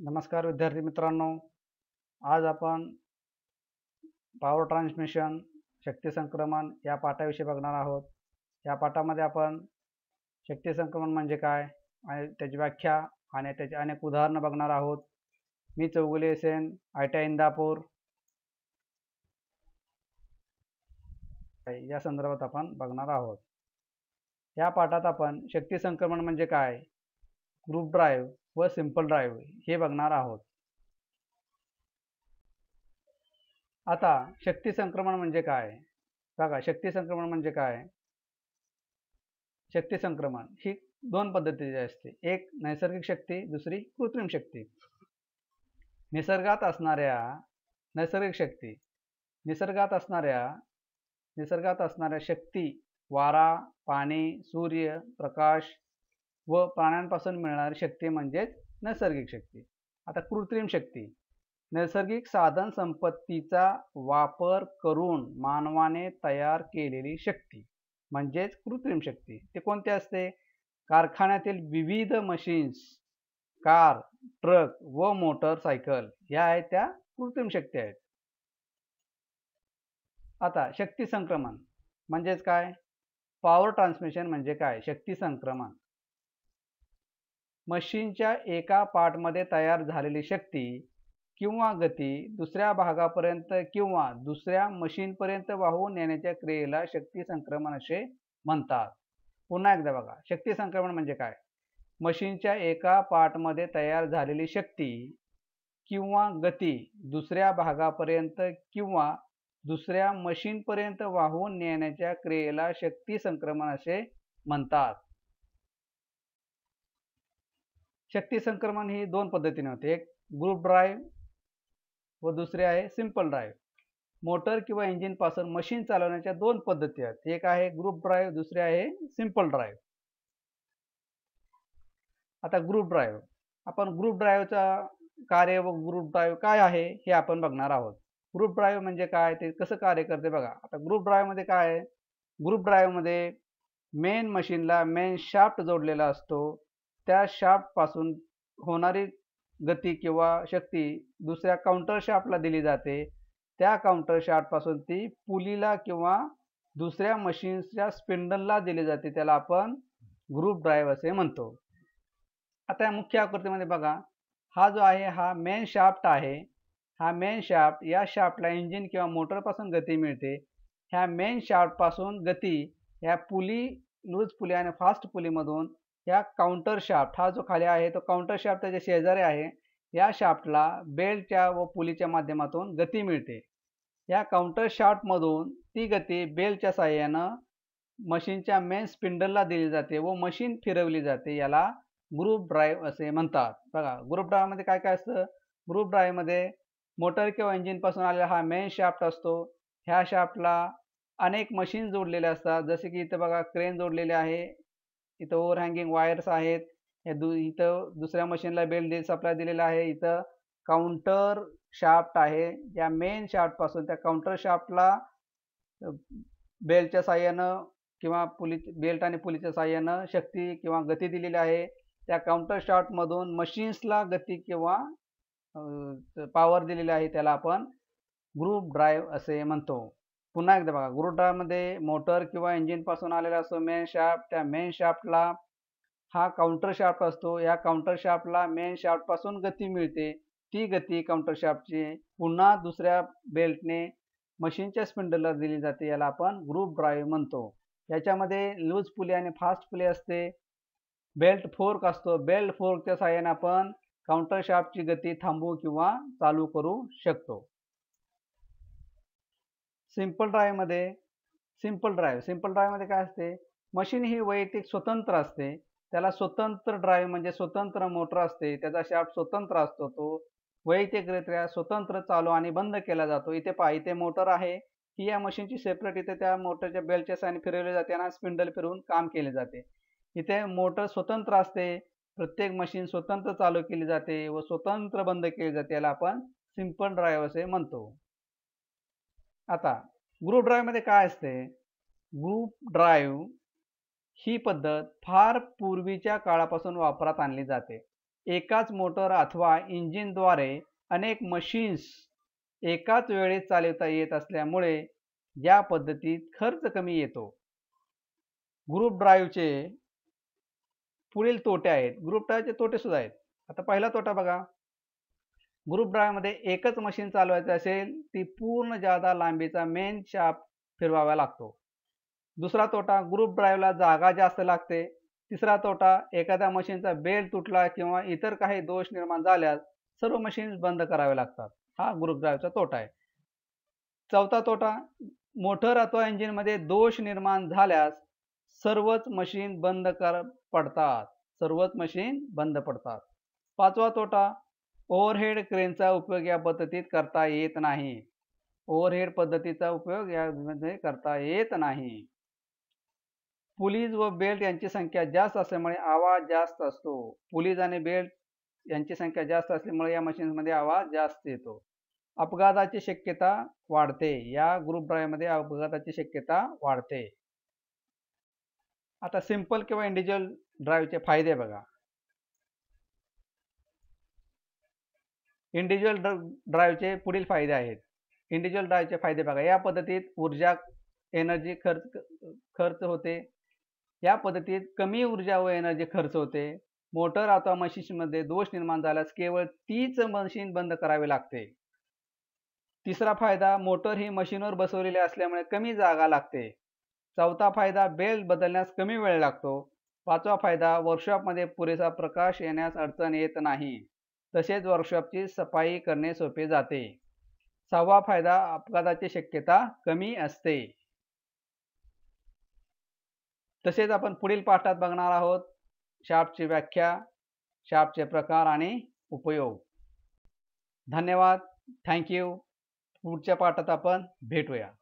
नमस्कार विद्यार्थी मित्रांनो आज आपण पॉवर ट्रान्समिशन शक्ती संक्रमण या पाठाविषयी बघणार आहोत या पाठामध्ये आपण शक्ती संक्रमण म्हणजे काय आणि त्याची व्याख्या आणि त्याची अनेक उदाहरणं बघणार आहोत मी चौगुले सेन आय टी इंदापूर या संदर्भात आपण बघणार आहोत या पाठात आपण शक्ती संक्रमण म्हणजे काय ग्रुप ड्राईव्ह व सिम्पल ड्राईव्ह हे बघणार आहोत आता शक्ती संक्रमण म्हणजे काय बघा शक्ती संक्रमण म्हणजे काय शक्ती संक्रमण ही दोन पद्धतीची असते एक नैसर्गिक शक्ती दुसरी कृत्रिम शक्ती निसर्गात असणाऱ्या नैसर्गिक शक्ती निसर्गात असणाऱ्या निसर्गात असणाऱ्या शक्ती वारा पाणी सूर्य प्रकाश व प्राण्यांपासून मिळणारी शक्ती म्हणजेच नैसर्गिक शक्ती आता कृत्रिम शक्ती नैसर्गिक साधन संपत्तीचा वापर करून मानवाने तयार केलेली शक्ती म्हणजेच कृत्रिम शक्ती ते कोणते असते कारखान्यातील विविध मशीन्स कार ट्रक व मोटरसायकल ह्या आहेत त्या कृत्रिम शक्ती आहेत आता शक्ती संक्रमण म्हणजेच काय पॉवर ट्रान्समिशन म्हणजे काय शक्ती संक्रमण मशीनच्या एका पार्टमध्ये तयार झालेली शक्ती किंवा गती दुसऱ्या भागापर्यंत किंवा दुसऱ्या मशीनपर्यंत वाहून नेण्याच्या क्रियेला शक्ती संक्रमण असे म्हणतात पुन्हा एकदा बघा शक्ती संक्रमण म्हणजे काय मशीनच्या एका पार्टमध्ये तयार झालेली शक्ती किंवा गती दुसऱ्या भागापर्यंत किंवा दुसऱ्या मशीनपर्यंत वाहून नेण्याच्या क्रियेला शक्ती संक्रमण असे म्हणतात शक्ती संक्रमण ही दोन पद्धतीने होते एक ग्रुप ड्राईव्ह व दुसरे आहे सिम्पल ड्राईव्ह मोटर किंवा पासून मशीन चालवण्याच्या दोन पद्धती आहेत एक आहे ग्रुप ड्राईव्ह दुसरे आहे सिम्पल ड्राईव्ह आता ग्रुप ड्राईव्ह आपण ग्रुप ड्राईव्हचा कार्य व ग्रुप ड्राईव्ह काय आहे हे आपण बघणार आहोत ग्रुप ड्राईव्ह म्हणजे काय ते कसं कार्य करते बघा आता ग्रुप मध्ये काय आहे ग्रुप मध्ये मेन मशीनला मेन शाफ्ट जोडलेला असतो त्या शाफ्टपासून होणारी गती किंवा शक्ती दुसऱ्या काउंटर शाफ्टला दिली जाते त्या काउंटर शाफ्टपासून ती पुलीला किंवा दुसऱ्या मशीन्सच्या स्पिंडलला दिली जाते त्याला आपण ग्रुप ड्राईव्ह असे म्हणतो आता या मुख्य आकृतीमध्ये बघा हा जो आहे हा मेन शाफ्ट आहे हा मेन शाफ्ट या शाफ्टला इंजिन किंवा मोटरपासून गती मिळते ह्या मेन शाफ्टपासून गती ह्या पुली लूज पुली आणि फास्ट पुलीमधून या काउंटर शाफ्ट हा जो खाली आहे तो काउंटर शाफ्ट त्याच्या शेजारी आहे या शाफ्टला बेल्टच्या व पुलीच्या माध्यमातून गती मिळते या काउंटर शाफ्टमधून ती गती बेलच्या साह्यानं मशीनच्या मेन स्पिंडलला दिली जाते व मशीन फिरवली जाते याला ग्रुप ड्राईव्ह असे म्हणतात बघा ग्रुप ड्राईव्हमध्ये काय काय असतं ग्रुप ड्राईव्हमध्ये मोटर किंवा इंजिनपासून आलेला हा मेन शाफ्ट असतो ह्या शाफ्टला अनेक मशीन जोडलेल्या असतात जसे की इथं बघा क्रेन जोडलेले आहे इथं ओव्हर हँगिंग वायर्स आहेत या दु इथं दुसऱ्या मशीनला बेल्ट दे सप्लाय दिलेला आहे इथं काउंटर शाफ्ट आहे या मेन शाफ्टपासून त्या काउंटर शाफ्टला बेल्टच्या साह्यानं किंवा पुली बेल्ट आणि पुलीच्या साह्यानं शक्ती किंवा गती दिलेली आहे त्या काउंटर शाफ्टमधून मशीन्सला गती किंवा पावर दिलेली आहे त्याला आपण ग्रुप ड्राईव्ह असे म्हणतो पुन्हा एकदा बघा गुरुटामध्ये मोटर किंवा इंजिन पासून आलेला असतो मेन शाफ्ट त्या मेन शाफ्टला हा काउंटर शाफ्ट असतो या काउंटर शाफ्टला मेन पासून गती मिळते ती गती काउंटर शाफ्टची पुन्हा दुसऱ्या बेल्टने मशीनच्या स्पिंडलला दिली जाते याला आपण ग्रुप ड्राईव्ह म्हणतो याच्यामध्ये लूज पुले आणि फास्ट पुले असते बेल्ट फोर्क असतो बेल्ट फोर्कच्या सहाय्याने आपण काउंटर शाफ्टची गती थांबू किंवा चालू करू शकतो सिंपल ड्राईव्हमध्ये सिम्पल ड्राईव्ह सिंपल ड्राईव्हमध्ये काय असते मशीन ही वैयक्तिक स्वतंत्र असते त्याला स्वतंत्र ड्राईव्ह म्हणजे स्वतंत्र मोटर असते त्याचा शाफ्ट स्वतंत्र असतो तो वैयक्तिकरित्या स्वतंत्र चालू आणि बंद केला जातो इथे पहा इथे मोटर आहे ही या मशीनची सेपरेट इथे त्या मोटरच्या बेलच्या सायन फिरवली जाते आणि स्पिंडल फिरवून काम केले जाते इथे मोटर स्वतंत्र असते प्रत्येक मशीन स्वतंत्र चालू केली जाते व स्वतंत्र बंद केली जाते याला आपण सिंपल ड्राईव्ह असे म्हणतो आता ग्रुप मध्ये काय असते ग्रुप ड्राईव्ह ही पद्धत फार पूर्वीच्या काळापासून वापरात आणली जाते एकाच मोटर अथवा इंजिनद्वारे अनेक मशीन्स एकाच वेळेस चालवता येत असल्यामुळे या पद्धतीत खर्च कमी येतो ग्रुप ड्राईव्हचे पुढील तोटे आहेत ग्रुप ड्राईव्हचे तोटे सुद्धा आहेत आता पहिला तोटा बघा ग्रुप मध्ये एकच मशीन चालवायची असेल ती पूर्ण जादा लांबीचा मेन शाप फिरवावा लागतो दुसरा तोटा ग्रुप ड्राईव्हला जागा जास्त लागते तिसरा तोटा एखाद्या मशीनचा बेल्ट तुटला किंवा इतर काही दोष निर्माण झाल्यास सर्व मशीन बंद करावे लागतात हा ग्रुप ड्राईव्हचा तोटा आहे चौथा तोटा मोटर अथवा इंजिनमध्ये दोष निर्माण झाल्यास सर्वच मशीन बंद कर पडतात सर्वच मशीन बंद पडतात पाचवा तोटा ओव्हरहेड क्रेनचा उपयोग या पद्धतीत करता येत नाही ओव्हरहेड पद्धतीचा उपयोग या करता येत नाही पुलीज व बेल्ट यांची संख्या जास्त असल्यामुळे आवाज जास्त असतो पुलीज आणि बेल्ट यांची संख्या जास्त असल्यामुळे या मशीन्समध्ये आवाज जास्त येतो अपघाताची शक्यता वाढते या ग्रुप ड्रायव्हमध्ये अपघाताची शक्यता वाढते आता सिंपल किंवा इंडिव्हिज्युअल ड्राईव्हचे फायदे बघा इंडिव्हिज्युअल ड्र ड्राईव्हचे पुढील फायदे आहेत इंडिव्हिज्युअल ड्राईव्हचे फायदे बघा या पद्धतीत ऊर्जा एनर्जी खर्च खर्च होते या पद्धतीत कमी ऊर्जा व एनर्जी खर्च होते मोटर अथवा मशीनमध्ये दोष निर्माण झाल्यास केवळ तीच मशीन बंद करावी लागते तिसरा फायदा मोटर ही मशीनवर बसवलेली असल्यामुळे कमी जागा लागते चौथा फायदा बेल्ट बदलण्यास कमी वेळ लागतो पाचवा फायदा वर्कशॉपमध्ये पुरेसा प्रकाश येण्यास अडचण येत नाही तसेच वर्कशॉपची सफाई करणे सोपे जाते सहावा फायदा अपघाताची शक्यता कमी असते तसेच आपण पुढील पाठात बघणार आहोत शापची व्याख्या शार्पचे प्रकार आणि उपयोग धन्यवाद थँक्यू पुढच्या पाठात आपण भेटूया